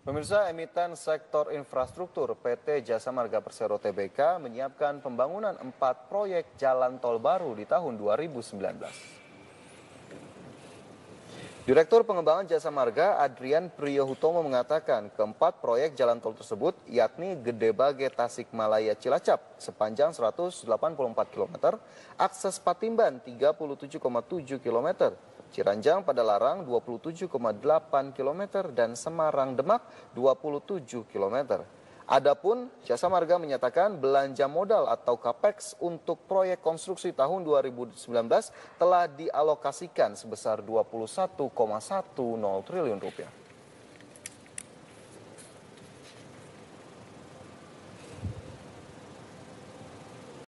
Pemirsa emiten sektor infrastruktur PT Jasa Marga Persero Tbk menyiapkan pembangunan empat proyek jalan tol baru di tahun 2019. Direktur Pengembangan Jasa Marga Adrian Priyohutomo mengatakan keempat proyek jalan tol tersebut yakni Gede Gedebage Tasikmalaya Cilacap sepanjang 184 km, akses Patimban 37,7 km, Ciranjang pada Larang 27,8 km dan Semarang Demak 27 km. Adapun jasa marga menyatakan belanja modal atau CAPEX untuk proyek konstruksi tahun 2019 telah dialokasikan sebesar 21,10 triliun rupiah.